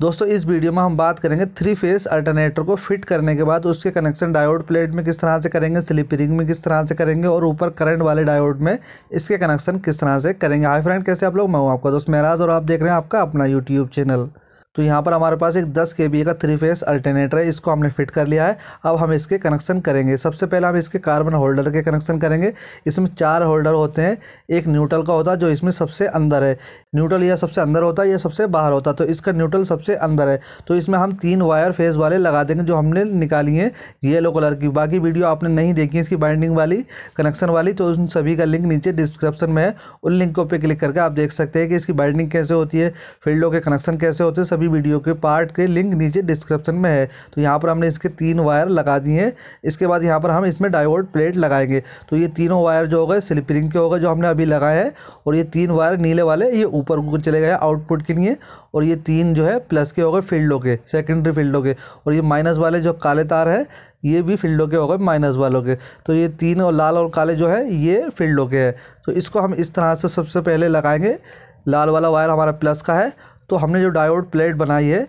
दोस्तों इस वीडियो में हम बात करेंगे थ्री फेस अल्टरनेटर को फिट करने के बाद उसके कनेक्शन डायोड प्लेट में किस तरह से करेंगे स्लिप रिंग में किस तरह से करेंगे और ऊपर करंट वाले डायोड में इसके कनेक्शन किस तरह से करेंगे हाई फ्रेंड कैसे आप लोग मैं हूँ आपका दोस्त महराज और आप देख रहे हैं आपका अपना यूट्यूब चैनल तो यहाँ पर हमारे पास एक 10 के का थ्री फेस अल्टरनेटर है इसको हमने फिट कर लिया है अब हम इसके कनेक्शन करेंगे सबसे पहले हम इसके कार्बन होल्डर के कनेक्शन करेंगे इसमें चार होल्डर होते हैं एक न्यूट्रल का होता है जो इसमें सबसे अंदर है न्यूट्रल या सबसे अंदर होता है या सबसे बाहर होता है तो इसका न्यूट्रल सबसे अंदर है तो इसमें हम तीन वायर फेस वाले लगा देंगे जो हमने निकाली है येलो कलर की बाकी वीडियो आपने नहीं देखी इसकी बाइंडिंग वाली कनेक्शन वाली तो उन सभी का लिंक नीचे डिस्क्रिप्शन में है उन लिंकों पर क्लिक करके आप देख सकते हैं कि इसकी बाइंडिंग कैसे होती है फील्डों के कनेक्शन कैसे होते हैं सभी सभी वीडियो के पार्ट के लिंक नीचे डिस्क्रिप्शन में है तो यहाँ पर हमने इसके तीन वायर लगा दिए हैं इसके बाद यहाँ पर हम इसमें डायोड प्लेट लगाएंगे तो ये तीनों वायर जो हो गए स्लिपरिंग के हो गए जो हमने अभी लगाए हैं और ये तीन वायर नीले वाले ये ऊपर को चले गए आउटपुट के लिए और ये तीन जो है प्लस के हो गए फील्डों के सेकेंडरी फील्डों के और ये माइनस वाले जो काले तार है ये भी फील्डों के हो गए माइनस वालों के तो ये तीन और लाल और काले जो है ये फील्डों के है तो इसको हम इस तरह से सबसे पहले लगाएंगे लाल वाला वायर हमारा प्लस का है तो हमने जो डायोड प्लेट बनाई है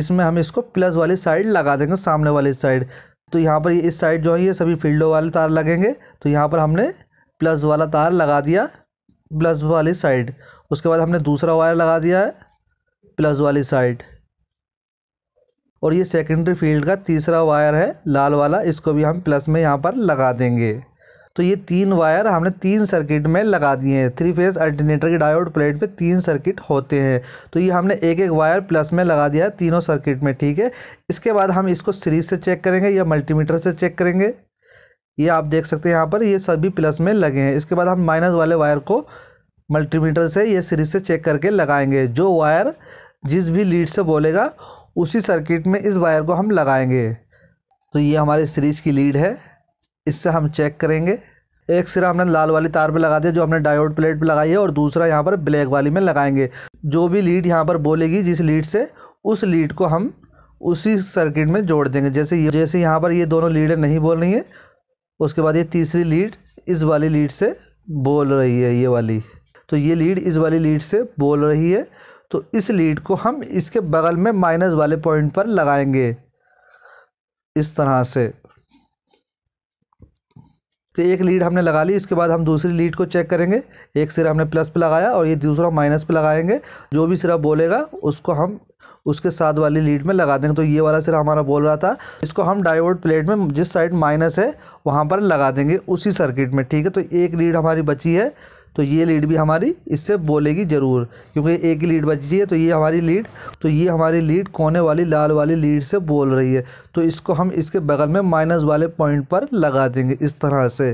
इसमें हम इसको प्लस वाली साइड लगा देंगे सामने वाली साइड तो यहाँ पर इस साइड जो है ये सभी फील्डों वाले तार लगेंगे तो यहाँ पर हमने प्लस वाला तार लगा दिया प्लस वाली साइड उसके बाद हमने दूसरा वायर लगा दिया है प्लस वाली साइड और ये सेकेंडरी फील्ड का तीसरा वायर है लाल वाला इसको भी हम प्लस में यहाँ पर लगा देंगे तो ये तीन वायर हमने तीन सर्किट में लगा दिए हैं थ्री फेज अल्टरनेटर के डायोड प्लेट पे तीन सर्किट होते हैं तो ये हमने एक एक वायर प्लस में लगा दिया है तीनों सर्किट में ठीक है इसके बाद हम इसको सीरीज से चेक करेंगे या मल्टीमीटर से चेक करेंगे ये आप देख सकते हैं यहाँ पर ये सभी प्लस में लगे हैं इसके बाद हम माइनस वाले वायर को मल्टीमीटर से ये सीरीज से चेक करके लगाएंगे जो वायर जिस भी लीड से बोलेगा उसी सर्किट में इस वायर को हम लगाएंगे तो ये हमारे सीरीज की लीड है इससे हम चेक करेंगे एक सिरा हमने लाल वाली तार पे लगा दिया जो हमने डायोड प्लेट पे लगाई है और दूसरा यहाँ पर ब्लैक वाली में लगाएंगे जो भी लीड यहाँ पर बोलेगी जिस लीड से उस लीड को हम उसी सर्किट में जोड़ देंगे जैसे ये जैसे यहाँ पर ये दोनों लीडें नहीं बोल रही हैं उसके बाद ये तीसरी लीड इस वाली लीड से बोल रही है ये वाली तो ये लीड इस वाली लीड से बोल रही है तो इस लीड को हम इसके बगल में माइनस वाले पॉइंट पर लगाएंगे इस तरह से तो एक लीड हमने लगा ली इसके बाद हम दूसरी लीड को चेक करेंगे एक सिरा हमने प्लस पे लगाया और ये दूसरा माइनस पे लगाएंगे जो भी सिरा बोलेगा उसको हम उसके साथ वाली लीड में लगा देंगे तो ये वाला सिरा हमारा बोल रहा था इसको हम डायोड प्लेट में जिस साइड माइनस है वहाँ पर लगा देंगे उसी सर्किट में ठीक है तो एक लीड हमारी बची है तो ये लीड भी हमारी इससे बोलेगी ज़रूर क्योंकि एक ही लीड बची है तो ये हमारी लीड तो ये हमारी लीड कोने वाली लाल वाली लीड से बोल रही है तो इसको हम इसके बगल में माइनस वाले पॉइंट पर लगा देंगे इस तरह से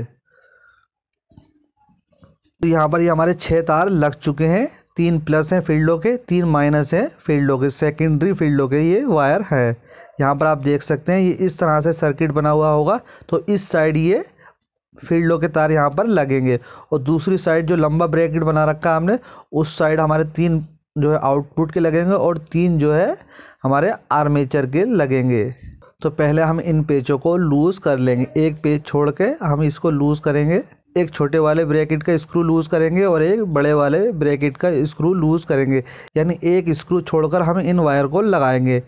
तो यहाँ पर ये यह हमारे छः तार लग चुके हैं तीन प्लस हैं फील्डों के तीन माइनस हैं फील्डों के सेकेंडरी फील्डों के ये वायर है यहाँ पर आप देख सकते हैं ये इस तरह से सर्किट बना हुआ होगा तो इस साइड ये फील्डों के तार यहाँ पर लगेंगे और दूसरी साइड जो लंबा ब्रैकेट बना रखा है हमने उस साइड हमारे तीन जो है आउटपुट के लगेंगे और तीन जो है हमारे आर्मेचर के लगेंगे तो पहले हम इन पेचों को लूज़ कर लेंगे एक पेज छोड़ के हम इसको लूज़ करेंगे एक छोटे वाले ब्रैकेट का स्क्रू लूज़ करेंगे और एक बड़े वाले ब्रैकेट का स्क्रू लूज़ करेंगे यानी एक स्क्रू छोड़कर हम इन वायर को लगाएंगे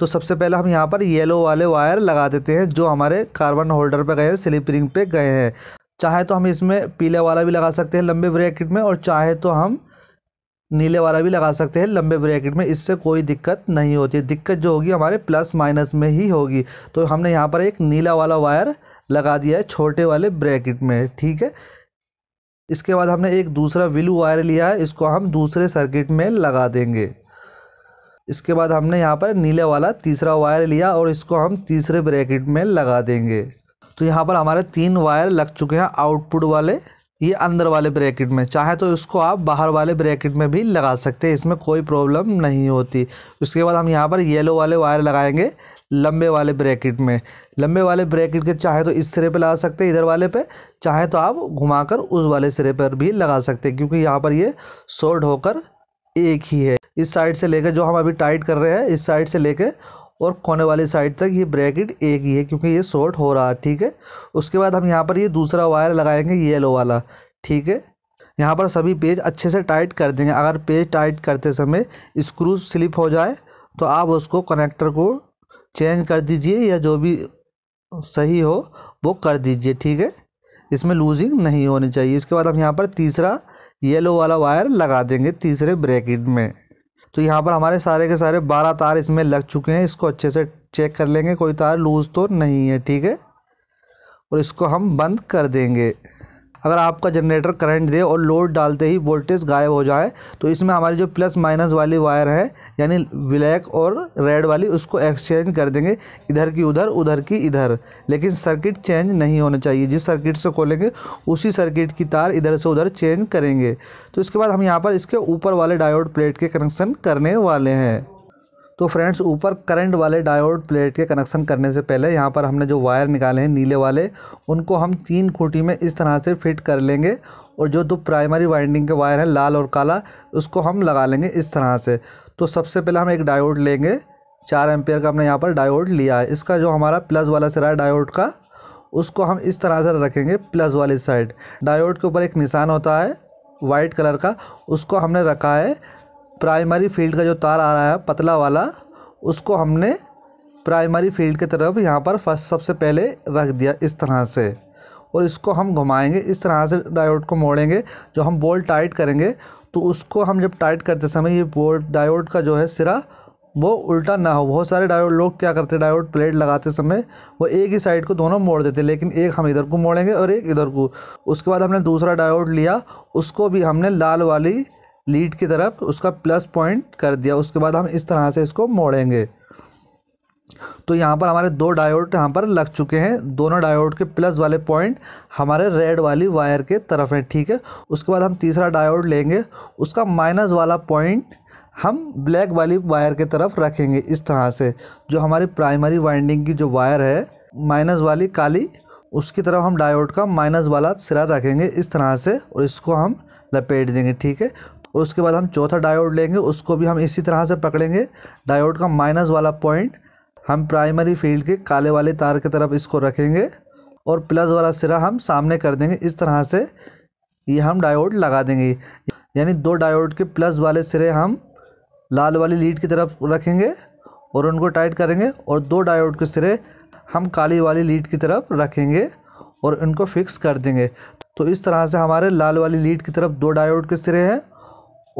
तो सबसे पहले हम यहाँ पर येलो वाले वायर लगा देते हैं जो हमारे कार्बन होल्डर पे गए हैं स्लिप रिंग पे गए हैं चाहे तो हम इसमें पीले वाला भी लगा सकते हैं लंबे ब्रैकेट में और चाहे तो हम नीले वाला भी लगा सकते हैं लंबे ब्रैकेट में इससे कोई दिक्कत नहीं होती दिक्कत जो होगी हमारे प्लस माइनस में ही होगी तो हमने यहाँ पर एक नीला वाला वायर लगा दिया है छोटे वाले ब्रैकेट में ठीक है इसके बाद हमने एक दूसरा विलू वायर लिया है इसको हम दूसरे सर्किट में लगा देंगे इसके बाद हमने यहाँ पर नीले वाला तीसरा वायर लिया और इसको हम तीसरे ब्रैकेट में लगा देंगे तो यहाँ पर हमारे तीन वायर लग चुके हैं आउटपुट वाले ये अंदर वाले ब्रैकेट में चाहे तो इसको आप बाहर वाले ब्रैकेट में भी लगा सकते हैं इसमें कोई प्रॉब्लम नहीं होती उसके बाद हम यहाँ पर येलो वाले वायर लगाएंगे लंबे वाले ब्रैकेट में लंबे वाले ब्रैकेट के चाहे तो इस सिरे पे लगा सकते हैं इधर वाले पे चाहे तो आप घुमाकर उस वाले सिरे पर भी लगा सकते हैं क्योंकि यहाँ पर ये शॉर्ट होकर एक ही है इस साइड से लेकर जो हम अभी टाइट कर रहे हैं इस साइड से लेकर और कोने वाली साइड तक ये ब्रैकेट एक ही है क्योंकि ये शॉर्ट हो रहा है ठीक है उसके बाद हम यहाँ पर ये दूसरा वायर लगाएंगे येलो वाला ठीक है यहाँ पर सभी पेज अच्छे से टाइट कर देंगे अगर पेज टाइट करते समय स्क्रू स्लिप हो जाए तो आप उसको कनेक्टर को चेंज कर दीजिए या जो भी सही हो वो कर दीजिए ठीक है इसमें लूजिंग नहीं होनी चाहिए इसके बाद हम यहाँ पर तीसरा येलो वाला वायर लगा देंगे तीसरे ब्रैकेट में तो यहाँ पर हमारे सारे के सारे बारह तार इसमें लग चुके हैं इसको अच्छे से चेक कर लेंगे कोई तार लूज़ तो नहीं है ठीक है और इसको हम बंद कर देंगे अगर आपका जनरेटर करंट दे और लोड डालते ही वोल्टेज गायब हो जाए तो इसमें हमारी जो प्लस माइनस वाली वायर है यानी ब्लैक और रेड वाली उसको एक्सचेंज कर देंगे इधर की उधर उधर की इधर लेकिन सर्किट चेंज नहीं होना चाहिए जिस सर्किट से खोलेंगे उसी सर्किट की तार इधर से उधर चेंज करेंगे तो इसके बाद हम यहाँ पर इसके ऊपर वाले डायोड प्लेट के कनेक्शन करने वाले हैं तो फ्रेंड्स ऊपर करंट वाले डायोड प्लेट के कनेक्शन करने से पहले यहाँ पर हमने जो वायर निकाले हैं नीले वाले उनको हम तीन खूटी में इस तरह से फिट कर लेंगे और जो दो प्राइमरी वाइंडिंग के वायर हैं लाल और काला उसको हम लगा लेंगे इस तरह से तो सबसे पहले हम एक डायोड लेंगे चार एम्पेयर का हमने यहाँ पर डायोड लिया है इसका जो हमारा प्लस वाला सिरा है डायोड का उसको हम इस तरह से रखेंगे प्लस वाली साइड डायोड के ऊपर एक निशान होता है वाइट कलर का उसको हमने रखा है प्राइमरी फील्ड का जो तार आ रहा है पतला वाला उसको हमने प्राइमरी फील्ड की तरफ यहाँ पर फर्स्ट सबसे पहले रख दिया इस तरह से और इसको हम घुमाएंगे इस तरह से डायोड को मोड़ेंगे जो हम बोल्ट टाइट करेंगे तो उसको हम जब टाइट करते समय ये बोल्ट डायोड का जो है सिरा वो उल्टा ना हो बहुत सारे डायोड लोग क्या करते हैं डायोड प्लेट लगाते समय वो एक ही साइड को दोनों मोड़ देते लेकिन एक हम इधर को मोड़ेंगे और एक इधर को उसके बाद हमने दूसरा डायोड लिया उसको भी हमने लाल वाली लीड की तरफ उसका प्लस पॉइंट कर दिया उसके बाद हम इस तरह से इसको मोड़ेंगे तो यहाँ पर हमारे दो डायोड यहाँ पर लग चुके हैं दोनों डायोड के प्लस वाले पॉइंट हमारे रेड वाली वायर के तरफ हैं ठीक है उसके बाद हम तीसरा डायोड लेंगे उसका माइनस वाला पॉइंट हम ब्लैक वाली वायर के तरफ रखेंगे इस तरह से जो हमारी प्राइमरी वाइंडिंग की जो वायर है माइनस वाली काली उसकी तरफ हम डायोड का माइनस वाला सिरा रखेंगे इस तरह से और इसको हम लपेट देंगे ठीक है और उसके बाद हम चौथा डायोड लेंगे उसको भी हम इसी तरह से पकड़ेंगे डायोड का माइनस वाला पॉइंट हम प्राइमरी फील्ड के काले वाले तार की तरफ इसको रखेंगे और प्लस वाला सिरा हम सामने कर देंगे इस तरह से ये हम डायोड लगा देंगे यानी दो डायोड के प्लस वाले सिरे हम लाल वाली लीड की तरफ रखेंगे और उनको टाइट करेंगे और दो डायोड के सिरे हम काली वाली लीड की तरफ रखेंगे और उनको फिक्स कर देंगे तो इस तरह से हमारे लाल वाली लीड की तरफ दो डायोड के सिरे हैं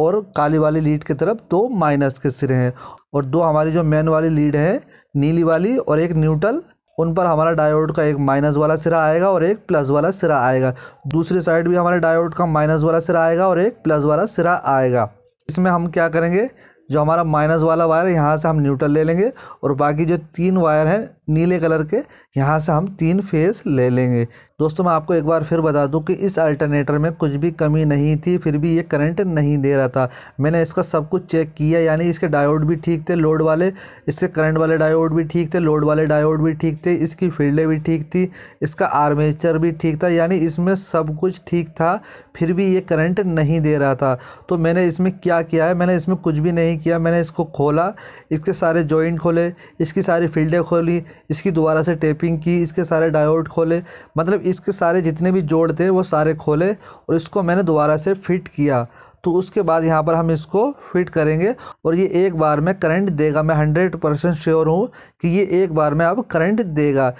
और काली वाली लीड की तरफ दो माइनस के सिरे हैं और दो हमारी जो मेन वाली लीड है नीली वाली और एक न्यूट्रल उन पर हमारा डायोड का एक माइनस वाला सिरा आएगा और एक प्लस वाला सिरा आएगा दूसरी साइड भी हमारे डायोड का माइनस वाला सिरा आएगा और एक प्लस वाला सिरा आएगा इसमें हम क्या करेंगे जो हमारा माइनस वाला वायर है यहाँ से हम न्यूट्रल ले लेंगे और बाकी जो तीन वायर हैं नीले कलर के यहाँ से हम तीन फेज़ ले लेंगे दोस्तों मैं आपको एक बार फिर बता दूं कि इस अल्टरनेटर में कुछ भी कमी नहीं थी फिर भी ये करंट नहीं दे रहा था मैंने इसका सब कुछ चेक किया यानी इसके डायोड भी ठीक थे लोड वाले इससे करंट वाले डायोड भी ठीक थे लोड वाले डायोड भी ठीक थे इसकी फील्डें भी ठीक थी इसका आर्मेचर भी ठीक था यानी इसमें सब कुछ ठीक था फिर भी ये करंट नहीं दे रहा था तो मैंने इसमें क्या किया है मैंने इसमें कुछ भी नहीं किया मैंने इसको खोला इसके सारे जॉइंट खोले इसकी सारी फील्डें खोली इसकी दोबारा से टेपिंग की इसके सारे डायोड खोले मतलब इसके सारे जितने भी जोड़ थे वो सारे खोले और इसको मैंने दोबारा से फिट किया तो उसके बाद यहाँ पर हम इसको फिट करेंगे और ये एक बार में करंट देगा मैं हंड्रेड परसेंट श्योर हूँ कि ये एक बार में अब करंट देगा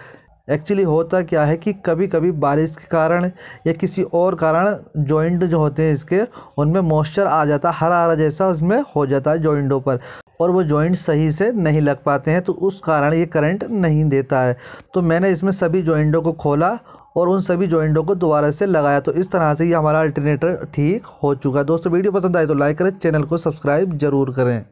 एक्चुअली होता क्या है कि कभी कभी बारिश के कारण या किसी और कारण जॉइंट जो होते हैं इसके उनमें मॉइस्चर आ जाता है हरा हरा जैसा उसमें हो जाता है जॉइंटों पर और वो जॉइंट सही से नहीं लग पाते हैं तो उस कारण ये करंट नहीं देता है तो मैंने इसमें सभी जॉइंटों को खोला और उन सभी जॉइंटों को दोबारा से लगाया तो इस तरह से ये हमारा अल्टरनेटर ठीक हो चुका है दोस्तों वीडियो पसंद आए तो लाइक करें चैनल को सब्सक्राइब जरूर करें